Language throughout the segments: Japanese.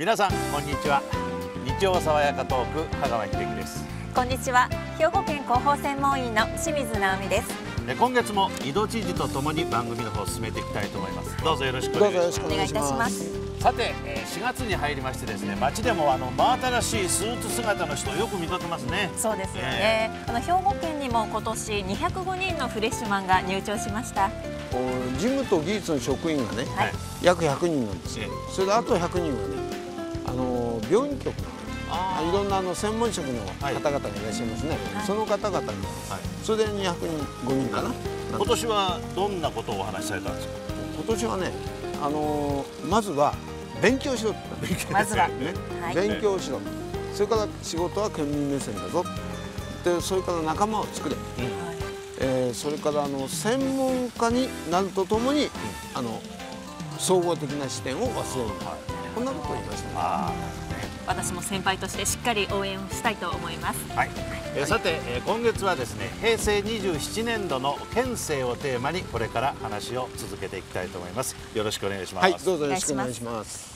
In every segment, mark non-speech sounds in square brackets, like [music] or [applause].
皆さんこんにちは日曜爽やかトーク香川秀樹ですこんにちは兵庫県広報専門員の清水直美です今月も井戸知事とともに番組の方を進めていきたいと思いますどうぞよろしくお願いしますさて4月に入りましてですね街でもあの真新しいスーツ姿の人よく見かけますねそうですよね、えー、あの兵庫県にも今年205人のフレッシュマンが入庁しました事務と技術の職員がね、はい、約100人なんですよ、えー、それであと100人はね病院局のあいろんなあの専門職の方々がいらっしゃいますね、はい、その方々にそれで200人5人かな今年はどんなことをお話しされたんですか今年はね、あのー、まずは勉強しろ勉強 [laughs] まずは、ねはい、勉強しろそれから仕事は県民目線だぞでそれから仲間を作れ、うん、えー、それからあの専門家になるとともに、うん、あの総合的な視点を忘れる、はい、こんなことを言いましたね。私も先輩としてしっかり応援をしたいと思います、はいえー、さて、えー、今月はですね平成27年度の県政をテーマにこれから話を続けていきたいと思いますよろしくお願いします、はい、どうぞよろしくお願いします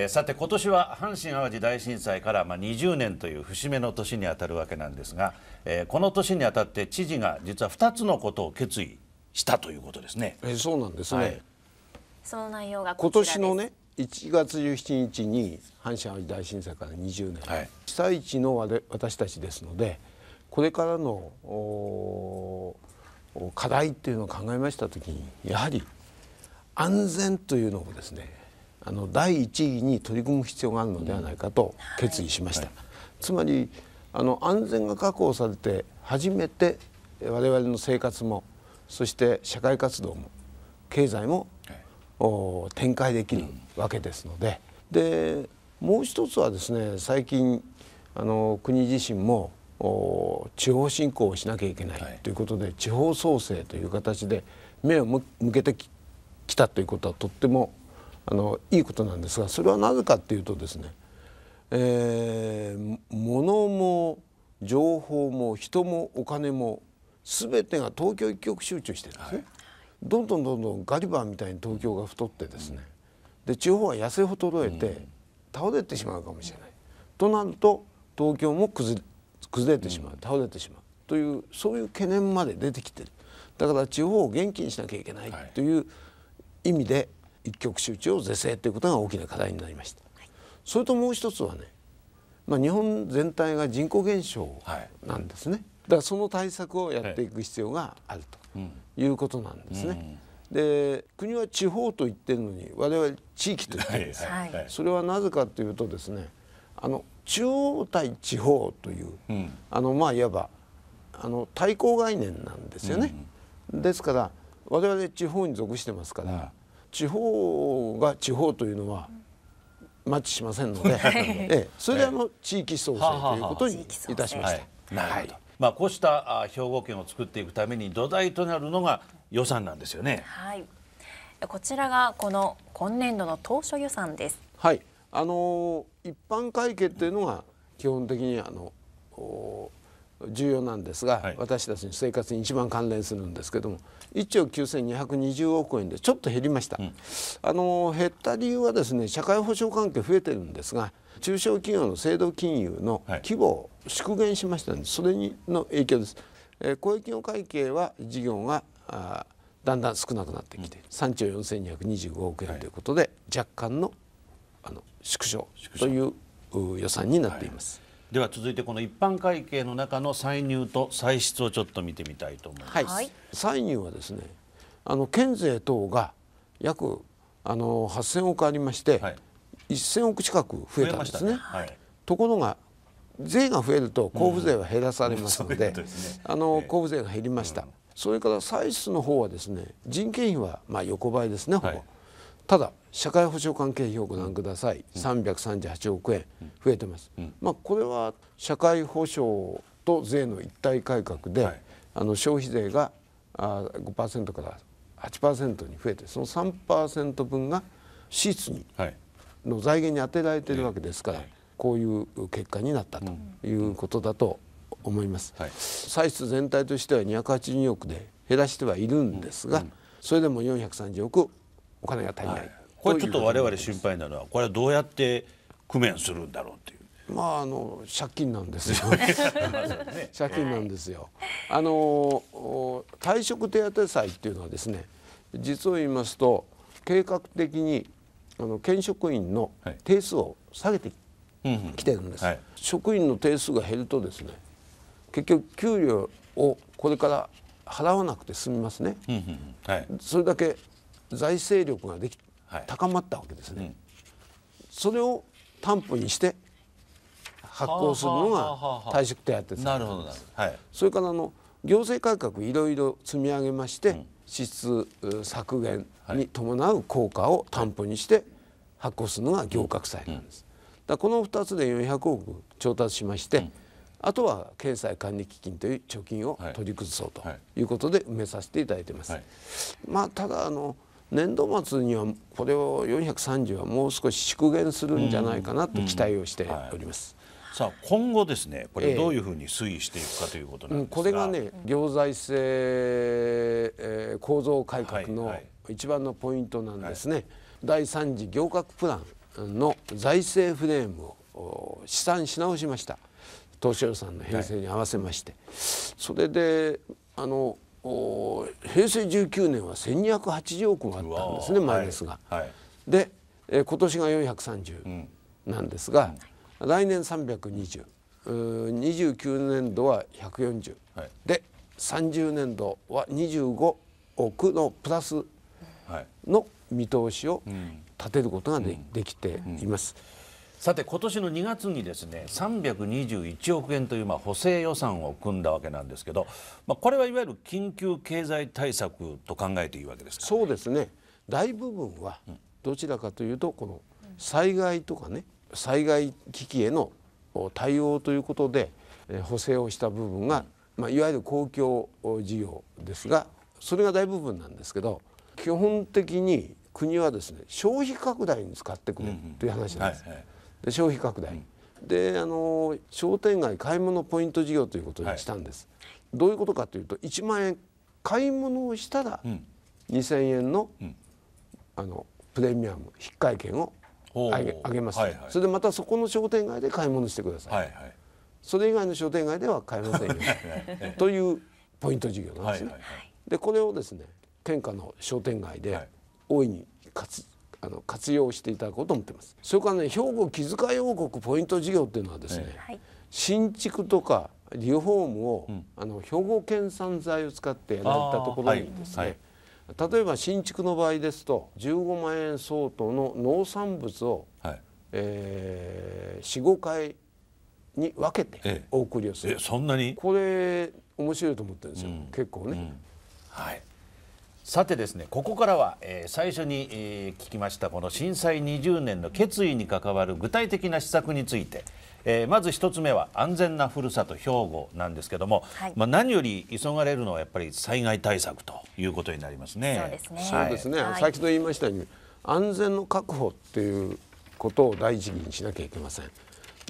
えー、さて今年は阪神・淡路大震災からまあ20年という節目の年にあたるわけなんですが、えー、この年にあたって知事が実は2つのことを決意したということですね。えー、そうなんですね、はい、その内容が今年のね1月17日に阪神・淡路大震災から20年、はい、被災地の私たちですのでこれからの課題っていうのを考えました時にやはり安全というのをですねあの第一位に取り組む必要があるのではないかと決意しました。はい、つまりあの安全が確保されて初めて我々の生活もそして社会活動も経済も、はい、展開できるわけですので、うん、でもう一つはですね最近あの国自身も地方振興をしなきゃいけないということで、はい、地方創生という形で目を向けてきたということはとってもあのいいことなんですがそれはなぜかっていうとですね、えー、物も情報も人もお金も全てが東京一極集中してるんですね、どんどんどんどんガリバーみたいに東京が太ってですね、で地方は痩せ衰えて倒れてしまうかもしれない、となると東京も崩れてしまう倒れてしまうというそういう懸念まで出てきてるだから地方を元気にしなきゃいけないという意味で、一極集中を是正ということが大きな課題になりました。はい、それともう一つはね、まあ、日本全体が人口減少なんですね、はい、だからその対策をやっていく必要があるということなんですね。はいうんで国は地方と言ってるのに我々地域と言ってるんです、はいはい、それはなぜかというとですねあの中央対地方という、うん、あのまあいわばあの対抗概念なんですよね、うん、ですから我々地方に属してますから、地方が地方というのはマッチしませんので、[laughs] ええ、それであの地域創生ということにいたしました。なるほど。まあこうした兵庫県を作っていくために土台となるのが予算なんですよね。はい。こちらがこの今年度の当初予算です。はい。あの一般会計っていうのが基本的にあの重要なんですが、はい、私たちの生活に一番関連するんですけども1兆9220億円でちょっと減りました、うん、あの減った理由はですね社会保障関係増えてるんですが中小企業の制度金融の規模を縮減しましたので、それにの影響です、えー、公益の会計は事業があだんだん少なくなってきて、うん、3兆4225億円ということで、はい、若干のあの縮小という予算になっています。はいでは続いてこの一般会計の中の歳入と歳出をちょっと見てみたいと思います。はい、歳入はですね、あの県税等が約あの8000億ありまして、はい、1000億近く増えたんですね。ねはい、ところが税が増えると交付税は減らされますので、うん、ううでね、あの交付税が減りました。えーうん、それから歳出の方はですね、人件費はまあ横ばいですね、ほぼ。はいただ社会保障関係費をご覧ください、うん、338億円増えてます、うん、まあ、これは社会保障と税の一体改革で、はい、あの消費税があ5%から8%に増えてその3%分が支出に、はい、の財源に充てられているわけですから、はい、こういう結果になったということだと思います。歳出全体としては282億で減らしてはいるんですが、それでも430億お金が足りない、はい、これちょっと我々心配なのはこれはどうやって工面するんだろうっていう。まああの借金なんですよ。借金なんですよ。[laughs] [laughs] あの退職手当債っていうのはですね、実を言いますと計画的にあの県職員の定数を下げてきてるんです、はい職員の定数が減るとですね、結局給料をこれから払わなくて済みますね。うんうんはい、それだけ財政力ができ、はい、高まったわけですね、うん、それを担保にして発行するのが退職手当ですなるほどはい、それからあの行政改革いろいろ積み上げまして、うん、支出削減に伴う効果を担保にして発行するのが行革債なんです。だこの2つで400億調達しまして、うん、あとは経済管理基金という貯金を取り崩そうということで埋めさせていただいてます。はいはい、まあ、ただあの年度末にはこれを430はもう少し縮減するんじゃないかなと期待をしております。さあ今後ですねこれどういうふうに推移していくかということなんですが、これがね行財政、えー、構造改革の一番のポイントなんですね、はいはい、第3次行革プランの財政フレームを試算し直しました当初予算の編成に合わせまして、はい、それであの平成19年は1280億があったんですねマイナスが。はいはい、で、えー、今年が430なんですが、うん、来年320。29年度は140、はい、で30年度は25億のプラスの見通しを立てることがで,、きています。うんうんさて今年の2月にですね321億円というまあ補正予算を組んだわけなんですけど、まあ、これはいわゆる緊急経済対策と考えていいわけですかそうですね大部分はどちらかというとこの災害とかね災害危機への対応ということで補正をした部分が、まあ、いわゆる公共事業ですがそれが大部分なんですけど基本的に国はですね消費拡大に使ってくれるという話なんです。うんうんはいはいで消費拡大、であの商店街買い物ポイント事業ということにしたんです、はい、どういうことかというと1万円買い物をしたら、うん、2,000円のうん、あのプレミアム引換券をあげあげます、はいはい、それでまたそこの商店街で買い物してください、はいはい、それ以外の商店街では買いませんよ [laughs] というポイント事業なんですね。はいはいはい、でこれをですね県下の商店街で大いに活あの活用していただこうと思ってますそれからね兵庫気遣い王国ポイント事業っていうのはですね、はい、新築とかリフォームを、うん、あの兵庫県産材を使ってやったところにですね、はい、例えば新築の場合ですと15万円相当の農産物を、はい、えー、45回に分けてお送りをする、えええ、そんなにこれ面白いと思ってるんですよ、うん、結構ね、うん、はいさてですねここからは、えー、最初に、えー、聞きましたこの震災20年の決意に関わる具体的な施策について、えー、まず一つ目は安全なふるさと兵庫なんですけども、はい、まあ、何より急がれるのはやっぱり災害対策ということになりますね。そうですねはい、そうですね先ほど言いましたように、安全の確保っていうことを第一義にしなきゃいけません。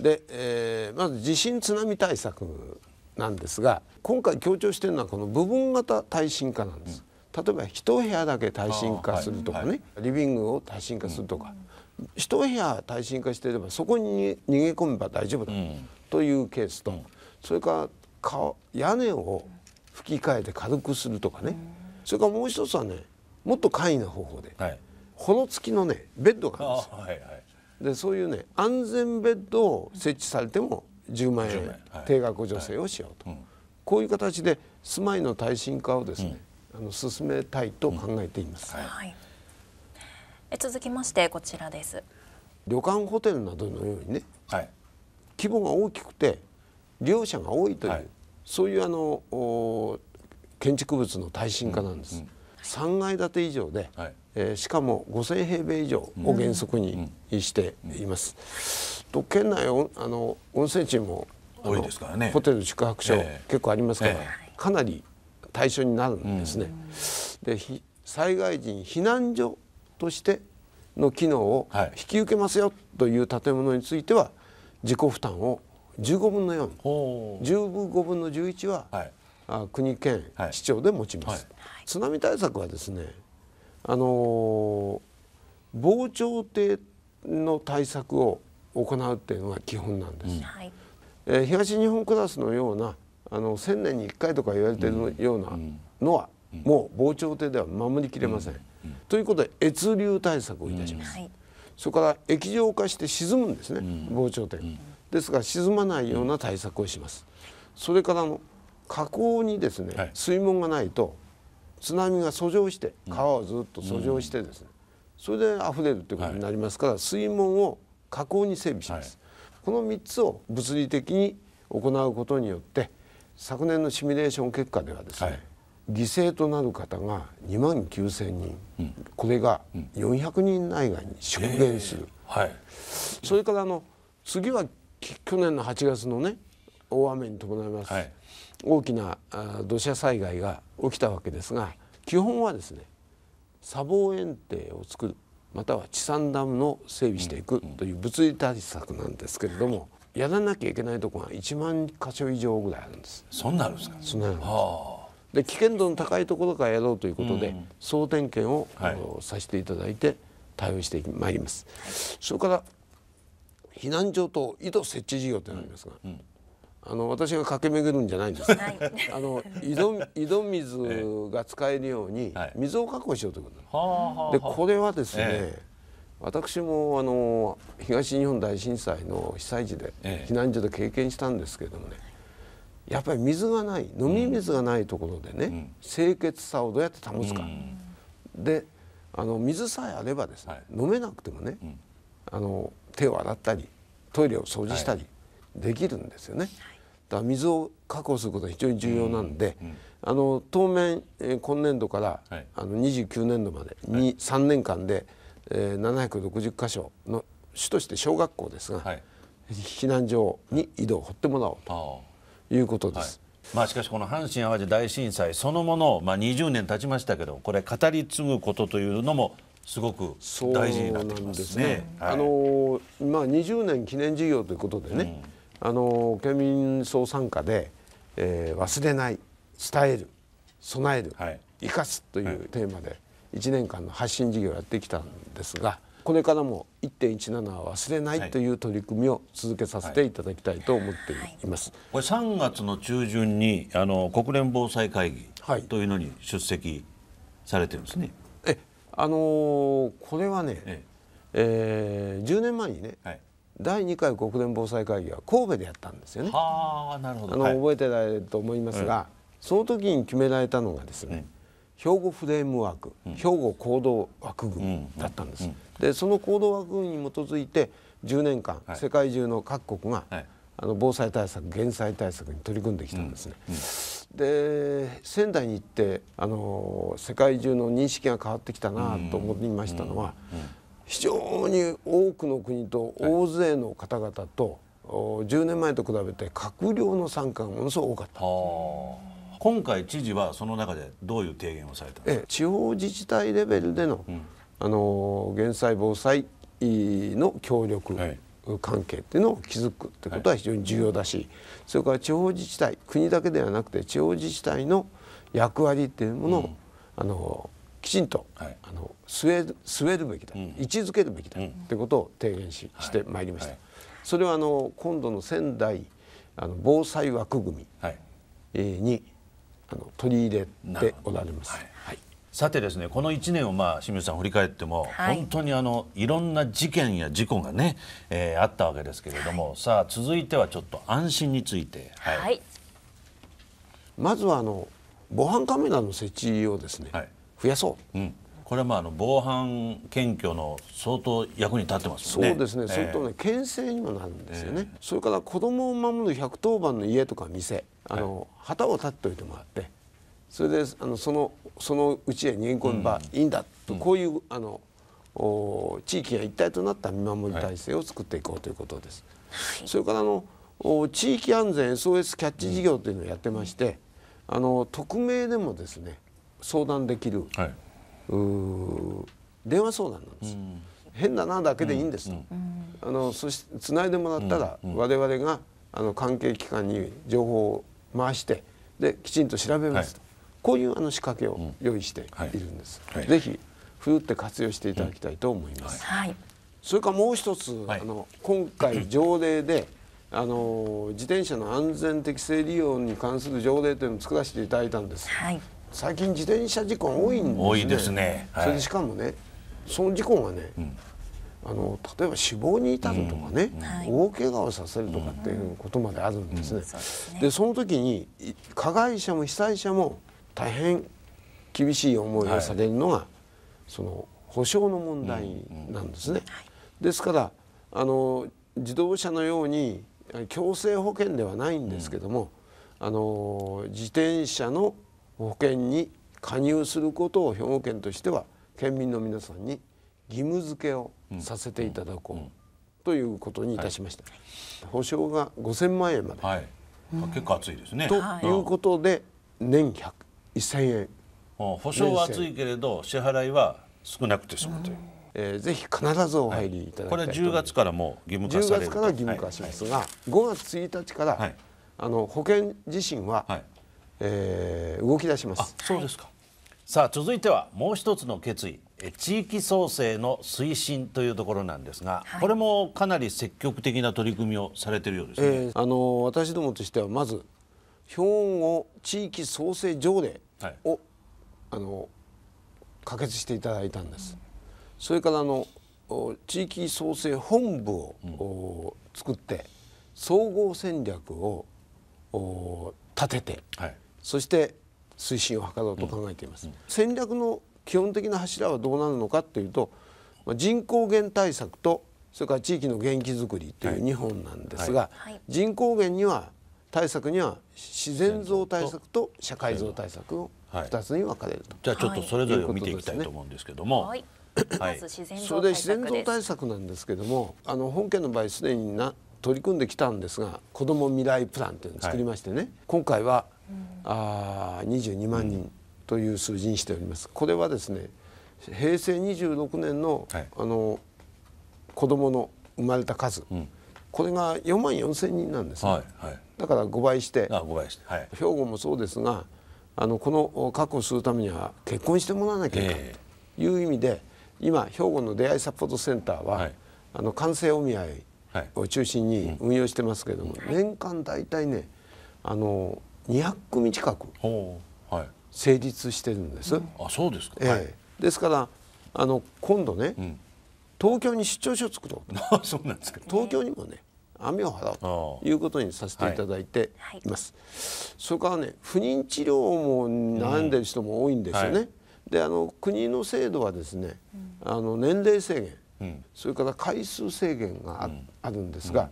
で、えー、まず地震津波対策なんですが今回強調してるのはこの部分型耐震化なんです。うん例えば一部屋だけ耐震化するとかね、はい、リビングを耐震化するとか、うん、一部屋耐震化していればそこに逃げ込めば大丈夫だ、というケースと、うん、それから屋根を吹き替えて軽くするとかね、それからもう一つはねもっと簡易な方法で、はい、骨付きのねベッドがあるんですよ。でそういうね安全ベッドを設置されても10万円定額助成をしようと、こういう形で住まいの耐震化をですね、あの進めたいと考えています、うん、はい、え続きましてこちらです旅館ホテルなどのようにね、はい、規模が大きくて利用者が多いという、はい、そういうあの建築物の耐震化なんです、うんうん階建て以上で、はい、えー、しかも五千平米以上を原則にしています。と県内おあの温泉地も多いですからねホテル宿泊所、結構ありますから、えー、かなり対象になるんですね。うん、で災害時に避難所としての機能を引き受けますよという建物については自己負担を15分の4、15分の11は、はい、あ国県、市長で持ちます、はい、津波対策はですねあのー、防潮堤の対策を行うっていうのが基本なんです、うん、えー、東日本クラスのようなあの1,000年に1回とか言われてるようなのは、もう防潮堤では守りきれません。ということで越流対策をいたします。それから液状化して沈むんですね、防潮堤、ですが沈まないような対策をします。それからの河口にですね、水門がないと津波が遡上して川をずっと遡上してですね、それで溢れるということになりますから、水門を河口に整備します、この3つを物理的に行うことによって昨年のシミュレーション結果ではですね、はい、犠牲となる方が2万9,000人、うん、これが400人内外に縮減する、えー、はい、それからあの次は去年の8月のね大雨に伴います、はい、大きな土砂災害が起きたわけですが基本はですね砂防園堤を作るまたは地産ダムの整備していくという物理対策なんですけれども、やらなきゃいけないとこが1万箇所以上ぐらいあるんですそんなあるんですかそんなあるんです、で危険度の高いところからやろうということで、うん、総点検を、はい、させていただいて対応してまいりますそれから避難所と井戸設置事業というのがありますが、うんうんあの私が駆け巡るんじゃないんです。[laughs] [laughs] あの井戸井戸水が使えるように水を確保しようということ。でこれはですね、私もあの東日本大震災の被災地で避難所で経験したんですけれどもね、ええ、やっぱり水がない飲み水がないところでね、うん、清潔さをどうやって保つか、うん、であの水さえあればですね、はい、飲めなくてもね、うん、あの手を洗ったりトイレを掃除したりできるんですよね。はい、だから水を確保することが非常に重要なんで、あの当面、えー、今年度から、はい、あの29年度までに、3年間でえ760箇所の主として小学校ですが、はい、避難所に井戸を掘ってもらおうということです。まあ、しかしこの阪神・淡路大震災そのものまあ、20年経ちましたけどこれ語り継ぐことというのもすごく大事になってきますね。すねはい、あのまあ20年記念事業ということでね、うん、あの県民総参加で、えー、忘れない、伝える、備える、はい、生かすというテーマで、1年間の発信事業をやってきたんですがこれからも1.17は忘れないという取り組みを続けさせていただきたいと思っています、はいはい、これ3月の中旬にあの国連防災会議というのに出席されてるんですね。はい、えあのー、これはね、えええー、10年前にね、第2回国連防災会議は神戸でやったんですよね。あの覚えてないと思いますが、その時に決められたのがですね、兵庫フレームワーク、兵庫行動枠組だったんです。でその行動枠組みに基づいて10年間、はい、世界中の各国が、はい、あの防災対策減災対策に取り組んできたんですね。で仙台に行ってあの世界中の認識が変わってきたなと思いましたのは非常に多くの国と大勢の方々と、はい、10年前と比べて閣僚の参加がものすごく多かった。今回知事はその中でどういう提言をされたんですか、え地方自治体レベルでの、うん、あの減災防災の協力、関係っていうのを築くってことは非常に重要だし、はい、それから地方自治体国だけではなくて地方自治体の役割っていうものを、うん、あのきちんと、はい、あの据え据えるべきだ、うん、位置づけるべきだ、ってことを提言し,、してまいりました。はい、それはあの今度の仙台あの防災枠組みに、あの取り入れておられます。はいさてですねこの一年をまあ清水さん振り返っても、はい、本当にあのいろんな事件や事故がね、えー、あったわけですけれども、はい、さあ続いてはちょっと安心について、はい、はい、まずはあの防犯カメラの設置をですね、増やそう、うん、これはまああの防犯検挙の相当役に立ってますねそうですね、えー、それとね牽制にもなるんですよね、えー、それから子供を守る百1番の家とか店あの、はい、旗を立っておいてもらってそれであのそのそのうちへ逃げ込めばいいんだと、こういうあのお地域が一体となった見守り体制を作っていこうということです。はい、それからあのお地域安全 SOS キャッチ事業というのをやってまして、あの匿名でもですね相談できる、はい、電話相談なんです。変だなだけでいいんですと、あのそしてつないでもらったら、我々があの関係機関に情報を回してできちんと調べますと、はい、こういうあの仕掛けを用意しているんです。うんはい、ぜひふうって活用していただきたいと思います。はい、それからもう一つ、あの今回条例で、あの自転車の安全適正利用に関する条例というのを作らせていただいたんです。はい、最近自転車事故多いんですね。多いですね。それでしかもね、その事故がね、うんあの例えば死亡に至るとかね、大怪我をさせるとかっていうことまであるんですね。でその時に加害者も被災者も大変厳しい思いをされるのが、その保障の問題なんですね。ですからあの自動車のように強制保険ではないんですけども、あの自転車の保険に加入することを兵庫県としては県民の皆さんに義務付けをさせていただこうということにいたしました。保証が5000万円まで、はい結構厚いですね。ということで年100 1000円。保証は厚いけれど支払いは少なくて済むという。えー、ぜひ必ずお入りいただきたい、はい、これは10月からも義務化される10月から義務化しますが、はい、5月1日から、はい、あの保険自身は、はい、えー、動き出しますそうですかさあ続いてはもう一つの決意地域創生の推進というところなんですが、はい、これもかなり積極的な取り組みをされてるようですね、えー、あの私どもとしてはまず標語地域創生条例を、はい、あの可決していただいたんです。それからあの地域創生本部を、うん、作って総合戦略を立てて、はい、そして推進を図ろうと考えています、うんうん、戦略の基本的な柱はどうなるのかというと人口減対策とそれから地域の元気づくりという2本なんですが、はいはい、人口減には対策には自然増対策と社会増対策を2つに分かれると、じゃあちょっとそれぞれを見ていきたいと思うんですけども。はい、それで自然増対策なんですけどもあの本県の場合すでにな取り組んできたんですが子ども未来プランというのを作りましてね、はい、今回は、うん、あ22万人という数字にしておりますこれはですね平成26年のはい、あの子どもの生まれた数、うん、これが4万4千人なんです、ね、はいはい、だから5倍してあ5倍して、はい、兵庫もそうですがあのこの確保するためには結婚してもらわなきゃいけないという意味で、今兵庫の出会いサポートセンターは、はい、あの完成お見合いを中心に運用してますけれども、うん、年間大体ねあの200組近く。成立してるんです。あそうですか、えー、ですからあの今度ね、うん、東京に出張所作ろうと [laughs] そうなんですか東京にもね網を払うということにさせていただいています。はい、それからね不妊治療も悩んでる人も多いんですよね。うんはい、であの国の制度はですね、あの年齢制限、うん、それから回数制限があうん、あるんですが、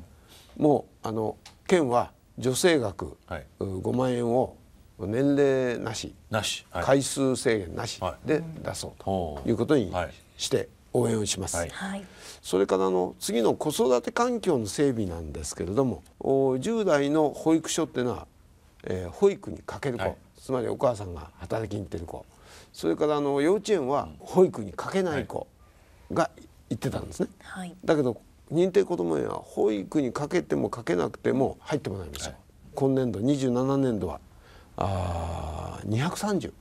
もうあの県は助成額はい、5万円を年齢なしなし、はい、回数制限なしで出そうということにして応援をします、はいそれからの次の子育て環境の整備なんですけれども10代の保育所っていうのは、えー、保育にかける子、つまりお母さんが働きに行ってる子それからあの幼稚園は保育にかけない子が行ってたんですね。だけど認定こども園は保育にかけてもかけなくても入ってもらいましょた。今年度27年度はあ230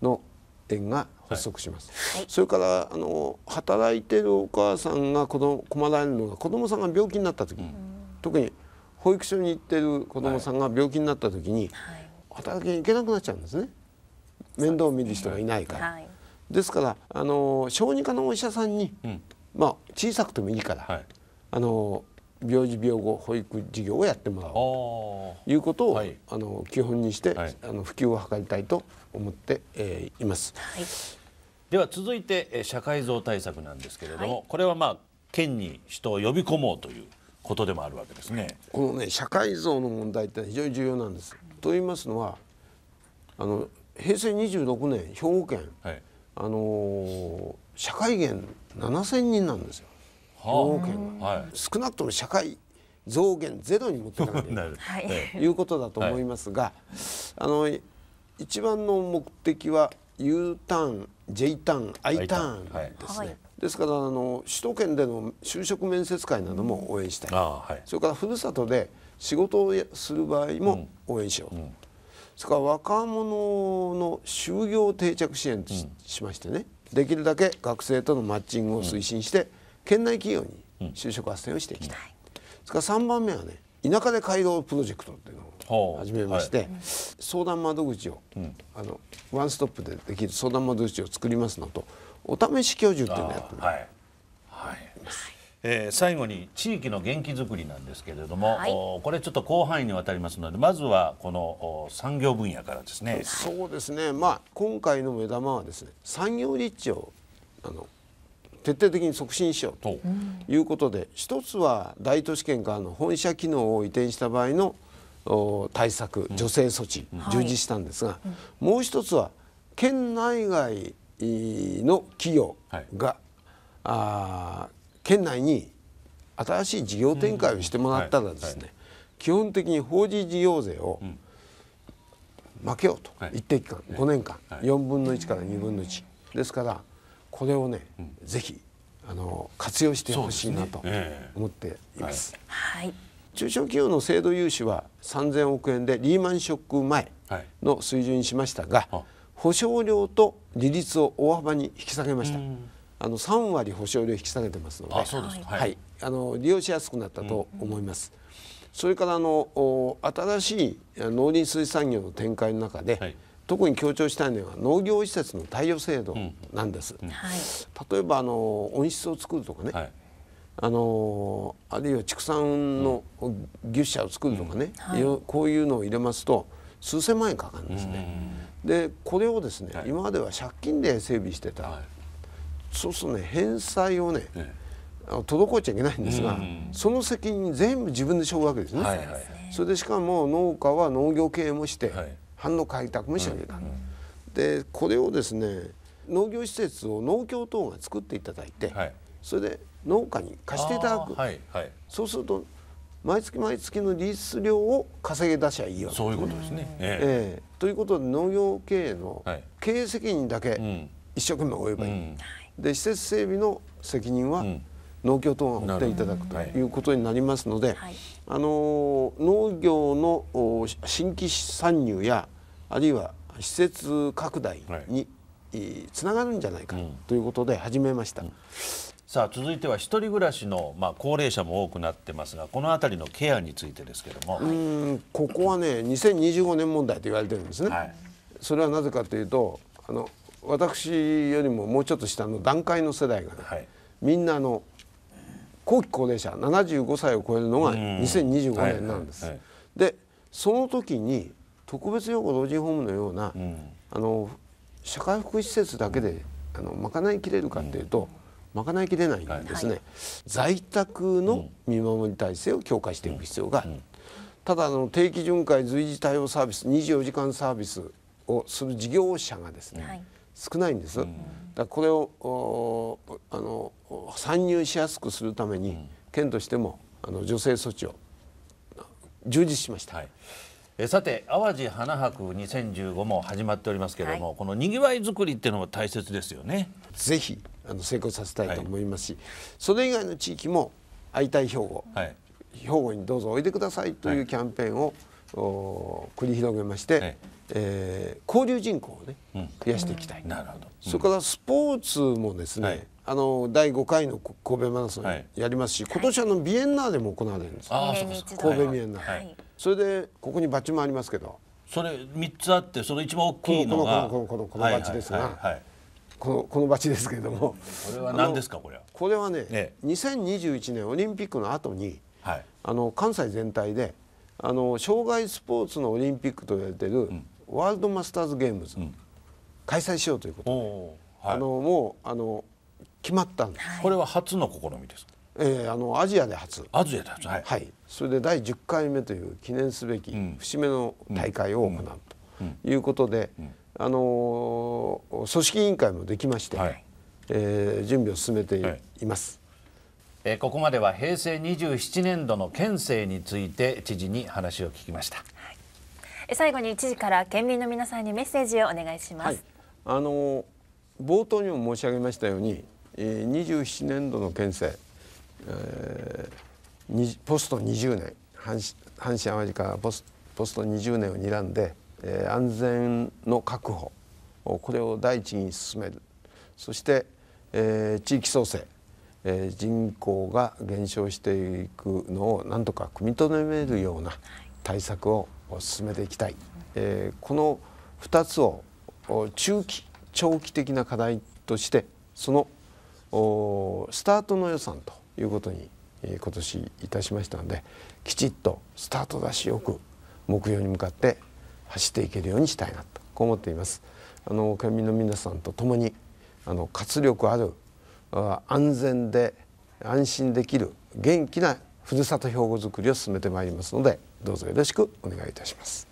の円が発足します、はい、それからあの働いてるお母さんが子ど困られるのが子どもさんが病気になった時、うん、特に保育所に行ってる子どもさんが病気になった時に、はい、働きに行けなくなっちゃうんですね面倒を見る人がいないから。ですからあの小児科のお医者さんに、うん、まあ、小さくてもいいから、あの病児病後保育事業をやってもらおうということを、はい、あの基本にして、はい、あの普及を図りたいと思って、えー、います、はい、では続いて社会像対策なんですけれども、これはまあ県に人を呼び込もうということでもあるわけですね。このね社会像の問題って非常に重要なんです。と言いますのはあの平成26年兵庫県、はい、あの社会源7,000人なんですよ。兵庫県は、はい、少なくとも社会増減ゼロに持っていかないないと [laughs] [laughs] いうことだと思いますが、あの一番の目的は U ターン J ターン I ターンですね、はい、ですからあの首都圏での就職面接会なども応援したい、うんはい、それからふるさとで仕事をする場合も応援しようと、うんうん、それから若者の就業定着支援とし,、ましてねできるだけ学生とのマッチングを推進して、県内企業に就職斡旋をしていきたい、それから3番目はね田舎で街道プロジェクトっていうのを始めまして、はい、相談窓口を、うん、あのワンストップでできる相談窓口を作りますのとお試し居住っていうのをやってます。はいはえー、最後に地域の元気づくりなんですけれども、はい、これちょっと広範囲にわたりますのでまずはこの産業分野からですねそうですねまあ今回の目玉はですね産業立地をあの徹底的に促進しようということで一つは大都市圏からの本社機能を移転した場合の対策助成措置、う充実したんですが、もう一つは県内外の企業が、あ県内に新しい事業展開をしてもらったらですね、基本的に法人事業税を負けようと、一定期間5年間、4分の1から2分の1ですからこれをね、うん、ぜひあの活用してほしいなと思っています。すねえー、はい、中小企業の制度融資は3000億円でリーマンショック前の水準にしましたが、はい、保証料と利率を大幅に引き下げました。あの3割保証料引き下げてますので、あではい、はい、あの利用しやすくなったと思います。うん、それからあの新しい農林水産業の展開の中で、はい、特に強調したいのは農業施設の貸与制度なんです、うんうん、例えばあの温室を作るとかね、はい、あのあるいは畜産の牛舎を作るとかね、うんはい、こういうのを入れますと数千万円かかるんですね。でこれをですね、はい、今までは借金で整備してた、そうするとね返済をね、ね滞っちゃいけないんですが、その責任全部自分でし負うわけですね。はいはい、それでしかも農家は農業経営もして、藩の開拓もしなきゃいでこれをですね農業施設を農協等が作っていただいて、はい、それで農家に貸していただく、はいはい、そうすると毎月毎月のリース料を稼ぎ出しゃいいわけそういうことですね、えええー、ということで農業経営の経営責任だけ一生懸命負えばいい、うん、で施設整備の責任は農協等が負っていただくということになりますので、うんあの農業の新規参入やあるいは施設拡大に、はい、つながるんじゃないかということで始めました。うん、さあ続いては1人暮らしの、まあ、高齢者も多くなってますがこの辺りのケアについてですけどもうんここはね2025年問題と言われてるんですね、はい、それはなぜかというとあの私よりももうちょっと下の段階の世代がね、はい、みんなあの後期高齢者75歳を超えるのが2025年なんです。でその時に特別養護老人ホームのような、うん、あの社会福祉施設だけであの賄いきれるかっていうと、うん、賄いきれないんですね、はい、在宅の見守り体制を強化していく必要がある、うん、ただあの定期巡回随時対応サービス24時間サービスをする事業者がですね、はい、少ないんです、うん、だこれをあの参入しやすくするために、県としてもあの助成措置を充実しました。はいえさて淡路花博2015も始まっておりますけれども、はい、このにぎわいづくりっていうのも大切ですよね。ぜひあの成功させたいと思いますし、はい、それ以外の地域も会いたい兵庫、はい、兵庫にどうぞおいでくださいというキャンペーンを、繰り広げまして、えー、交流人口をね、増やしていきたい、なるほど、それからスポーツもですね、はい、あの第5回の神戸マラソンやりますし、はい、今年あのビエンナーでも行われるんです、はい、神戸ビエンナー、はい、それでここにバッジもありますけどそれ3つあってその一番大きいのがこのこのこのこのこのバッジですが、はいこのこのバッチですけれども、これは何ですかこれは。これはね、ええ、2021年オリンピックの後に、はい、あの関西全体であの障害スポーツのオリンピックと言われてる、ワールドマスターズゲームズ、開催しようということで、あのもうあの決まったんです、これは初の試みですええー、あのアジアで初アジアで初はい、はい、それで第10回目という記念すべき節目の大会を行うということで、あの組織委員会もできまして、はい、えー、準備を進めています、はい、えー、ここまでは平成27年度の県政について知事に話を聞きました。最後に1時から県民の皆さんにメッセージをお願いします、はい、あの冒頭にも申し上げましたように27年度の県政、えー、ポスト20年阪神・淡路川ポスポスト20年を睨んで、えー、安全の確保これを第一に進めるそして、えー、地域創生、えー、人口が減少していくのをなんとか組み止めるような対策を進めていきたい、えー、この2つを中期長期的な課題としてそのスタートの予算ということに今年いたしましたのできちっとスタート出しよく目標に向かって走っていけるようにしたいなとこう思っています。あの県民の皆さんと共にあの活力ある安全で安心できる元気なふるさと兵庫づくりを進めてまいりますのでどうぞよろしくお願いいたします。